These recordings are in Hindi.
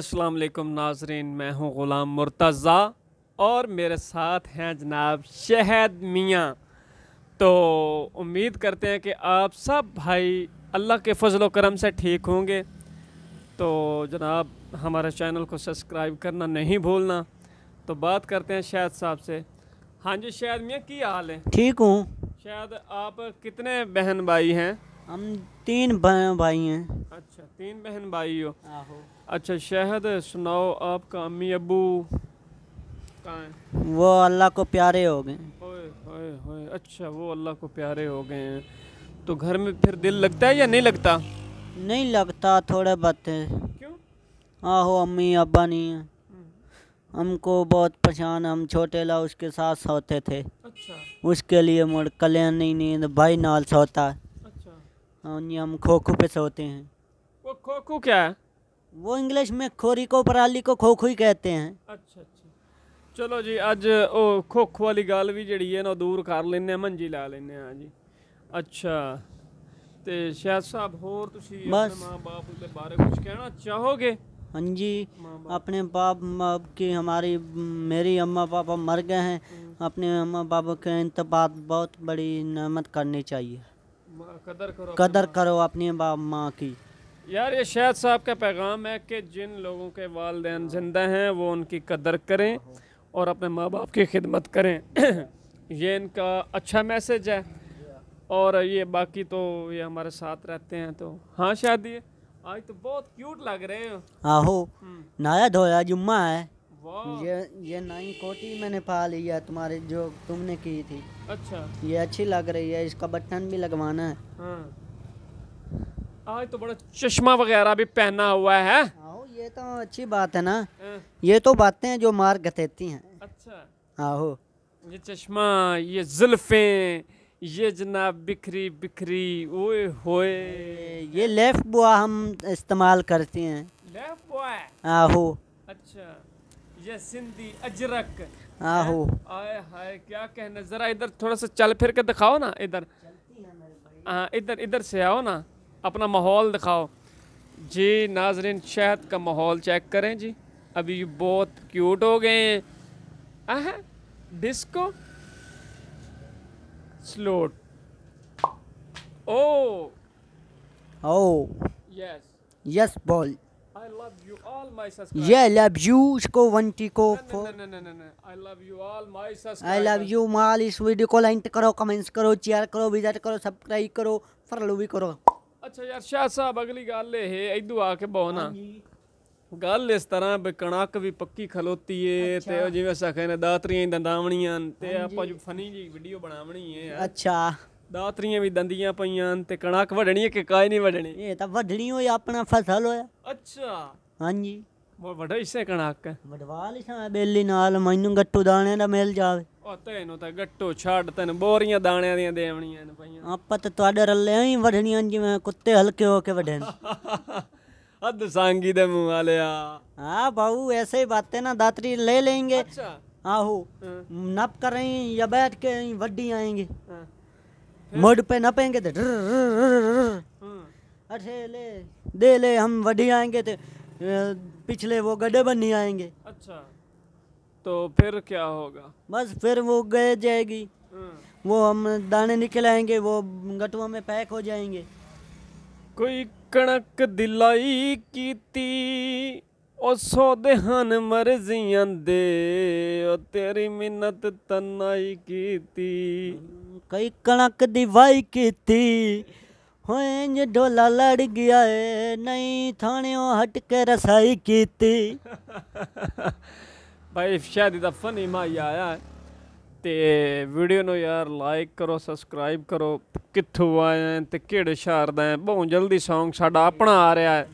असलम नाजरीन मैं हूँ ग़ुलाम मुर्तज़ा और मेरे साथ हैं जनाब शहद मियाँ तो उम्मीद करते हैं कि आप सब भाई अल्लाह के फजल करम से ठीक होंगे तो जनाब हमारे चैनल को सब्सक्राइब करना नहीं भूलना तो बात करते हैं शहद साहब से हाँ जी शहद मियाँ की हाल है ठीक हूँ शायद आप कितने बहन भाई हैं हम तीन बहन भाई हैं अच्छा तीन बहन भाई हो अच्छा शहद सुनाओ आपका अम्मी अबू वो अल्लाह को प्यारे हो गए अच्छा वो अल्लाह को प्यारे हो गए हैं तो घर में फिर दिल लगता है या नहीं लगता नहीं लगता थोड़े बहुत क्यों आहो अम्मी अब्बा नहीं है हम्म। हमको बहुत परेशान हम छोटे ला उसके साथ सोते थे अच्छा उसके लिए मुड़ कल्याण नहीं नींद भाई नाल सोता है हाँ, हम खोखू पे सोते हैं वो खोखू क्या है वो इंग्लिश में खोरी को पराली को खोखू ही कहते हैं अच्छा अच्छा चलो जी आज ओ ਖੋਖ वाली ਗੱਲ भी जड़ी है ना दूर कर ਲੈਨੇ मंजी ला ਲਾ ਲੈਨੇ ਆ ਜੀ ਅੱਛਾ ਤੇ ਸ਼ਾਹ ਸਾਹਿਬ ਤੁਸੀਂ ਆਪਣੇ ਮਾਂ-ਬਾਪ ਦੇ ਬਾਰੇ ਕੁਝ ਕਹਿਣਾ ਚਾਹੋਗੇ हाँ जी अच्छा, हाँ अपने बाप की हमारी मेरी अम्मा पापा मर गए हैं हम्म। अपने अम्मा पापा के इंतबाद बहुत बड़ी नमत करनी चाहिए कदर करो कदर करो अपनी माँ की यार ये शायद साहब का पैगाम है कि जिन लोगों के वालदे जिंदा हैं वो उनकी कदर करें और अपने माँ बाप की खिदमत करें ये इनका अच्छा मैसेज है और ये बाकी तो ये हमारे साथ रहते हैं तो हाँ शायद ये आज तो बहुत क्यूट लग रहे हो आहो हम्म। नहाया धोया जुम्मा है ये ये नई कोटी मैंने पा ली है तुम्हारे जो तुमने की थी अच्छा ये अच्छी लग रही है इसका बटन भी लगवाना है हाँ। आज तो बड़ा चश्मा वगैरह भी पहना हुआ है आओ ये तो अच्छी बात है ना आ? हाँ। ये तो बातें हैं जो मार घतेती हैं अच्छा आहो ये चश्मा ये जुल्फे ये जनाब बिखरी बिखरी ओए होए ये लेफ्ट बुआ हम इस्तेमाल करते हैं लेफ्ट बुआ आहो अच्छा ये सिंधी अजरक आहो आए हाय क्या कहना जरा इधर थोड़ा सा चल फिर के दिखाओ ना इधर हाँ इधर इधर से आओ ना अपना माहौल दिखाओ जी नाजरीन शहद का माहौल चेक करें जी अभी ये बहुत क्यूट हो गए हैं डिस्को स्लोट oh oh yes yes ball I love Yeah, I love you. इसको वन टी को आई लव यू माल इस वीडियो को लाइक करो कमेंट्स करो शेयर करो विजिट करो सब्सक्राइब करो फॉलो भी करो अच्छा यार शाह साहब अगली गल है इदू आके बोना ਗੱਲ ਇਸ ਤਰ੍ਹਾਂ ਵੀ ਕਣਕ ਵੀ ਪੱਕੀ ਖਲੋਤੀ ਏ ਤੇ ਉਹ ਜਿਵੇਂ ਸਖੇ ਨੇ ਦਾਤਰੀਆਂ ਦੰਦਾਵਣੀਆਂ ਤੇ ਆਪਾਂ ਜੋ ਫਨੀ ਜੀ ਵੀਡੀਓ ਬਣਾਵਣੀ ਏ ਅੱਛਾ ਦਾਤਰੀਆਂ ਵੀ ਦੰਦੀਆਂ ਪਈਆਂ ਤੇ ਕਣਕ ਵੜਣੀ ਕਿ ਕਾਇ ਨਹੀਂ ਵੜਣੀ ਇਹ ਤਾਂ ਵੜਣੀ ਹੋਈ ਆਪਣਾ ਫਸਲ ਹੋਇਆ ਅੱਛਾ हाँ जी ਵੱਡਾ ਹਿੱਸਾ ਕਣਾਕ ਹੈ ਵਡਵਾਲ ਸਾਂ ਬੇਲੀ ਨਾਲ ਮੈਨੂੰ ਗੱਟੂ ਦਾਣਿਆਂ ਦਾ ਮਿਲ ਜਾਵੇ ਉਹ ਤੈਨੂੰ ਤਾਂ ਗੱਟੂ ਛੱਡ ਤੈਨੂੰ ਬੋਰੀਆਂ ਦਾਣਿਆਂ ਦੀਆਂ ਦੇਵਣੀਆਂ ਨੇ ਪਈਆਂ ਆਪਾਂ ਤਾਂ ਤੁਹਾਡੇ ਰੱਲਿਆਂ ਹੀ ਵਢਣੀਆਂ ਜਿਵੇਂ ਕੁੱਤੇ ਹਲਕੇ ਹੋ ਕੇ ਵਢਣ ਅੱਧ ਸਾਂਗੀ ਦੇ ਮੂੰਹ ਵਾਲਿਆ हाँ बाबू ऐसे ही बातें ना दात्री ले लेंगे ਅੱਛਾ आहो हाँ। नप कर रही या बैठ के यहीं वड्डी आएंगे हाँ। मोड पे नपेंगे तो डर- डर- डर- डर- हम्म। अठे ले दे ले हम वड्डी आएंगे तो पिछले वो गड्ढे बन नहीं आएंगे अच्छा तो फिर क्या होगा बस फिर वो गए जाएगी हम्म। वो हम दाने निकल आएंगे वो गटुओं में पैक हो जाएंगे कोई कणक दिलाई कीती ओ सौदे हन जियां दे ओ तेरी मिन्नत तन्नाई कीती कई कणक दिवाई कीती ਹੋਏ ਜੇ ਢੋਲਾ ਲੜ ਗਿਆ ਏ ਨਹੀਂ ਥਾਣਿਓ ਹਟ ਕੇ ਰਸਾਈ ਕੀਤੀ ਭਾਈ ਸ਼ਾਇਦ ਦਾ ਫਨੀ ਮਾਈ ਆਇਆ ਤੇ ਵੀਡੀਓ ਨੂੰ ਯਾਰ ਲਾਈਕ ਕਰੋ ਸਬਸਕ੍ਰਾਈਬ ਕਰੋ ਕਿੱਥੋਂ ਆਏ ਤੇ ਕਿਹੜੇ ਸ਼ਹਿਰ ਦਾ ਹੈ ਬਹੁਤ ਜਲਦੀ Song ਸਾਡਾ ਆਪਣਾ ਆ ਰਿਹਾ ਹੈ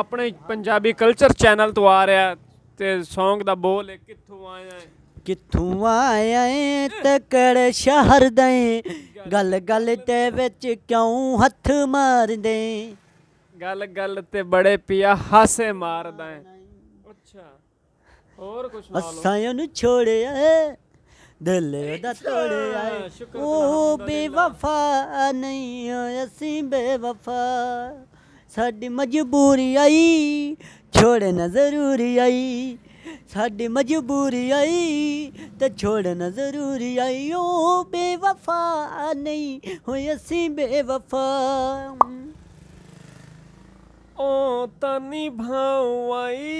ਆਪਣੇ ਪੰਜਾਬੀ ਕਲਚਰ ਚੈਨਲ ਤੋਂ ਆ ਰਿਹਾ ਤੇ Song ਦਾ ਬੋਲ ਹੈ ਕਿੱਥੋਂ ਆਏ ਕਿੱਥੋਂ ਆਏ ਤੇ ਕਿਹੜੇ ਸ਼ਹਿਰ ਦਾ ਹੈ ਗੱਲ ਗੱਲ ਤੇ ਵਿੱਚ ਕਿਉਂ ਹੱਥ ਮਾਰਦੇ ਗੱਲ ਗੱਲ ਤੇ ਬੜੇ ਪਿਆ ਹਾਸੇ ਮਾਰਦਾ ਹੈ ਅੱਛਾ ਹੋਰ ਕੁਝ ਨਾ ਲੋ ਅਸਾਂ ਨੂੰ ਛੋੜਿਆ ਦਿਲ ਦਾ ਤੋੜਿਆ ਉਹ ਬੇਵਫਾ ਨਹੀਂ ਅਸੀਂ ਬੇਵਫਾ ਸਾਡੀ ਮਜਬੂਰੀ ਆਈ ਛੋੜਨਾ ਜ਼ਰੂਰੀ ਆਈ ਸਾਡੀ ਮਜਬੂਰੀ ਆਈ ਤੇ ਛੋੜਨਾ ਜ਼ਰੂਰੀ ਆਈ ਓ ਬੇਵਫਾ ਨਹੀਂ ਹੋਏ ਅਸੀਂ ਬੇਵਫਾ ਓ ਤਨੀ ਆਈ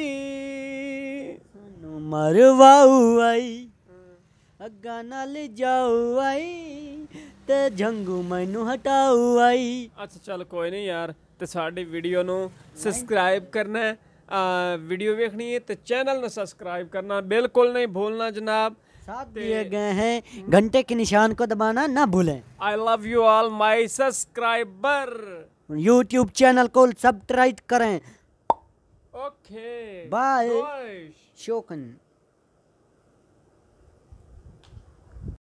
ਸਾਨੂੰ ਮਰਵਾਉ ਆਈ ਅੱਗਾ ਨਾਲ ਜਾਉ ਆਈ ਤੇ ਜੰਗੂ ਮੈਨੂੰ ਹਟਾਉ ਆਈ ਅੱਛਾ ਚੱਲ ਕੋਈ ਨਹੀਂ ਯਾਰ ਤੇ ਸਾਡੀ ਵੀਡੀਓ ਨੂੰ ਸਬਸਕ੍ਰਾਈਬ ਕਰਨਾ ਹੈ वीडियो देखनी है तो चैनल ने सब्सक्राइब करना बिल्कुल नहीं भूलना जनाब साथ दिए गए हैं घंटे के निशान को दबाना ना भूलें I love you all my subscriber YouTube channel को सब्सक्राइब करें ओके बाय शोकन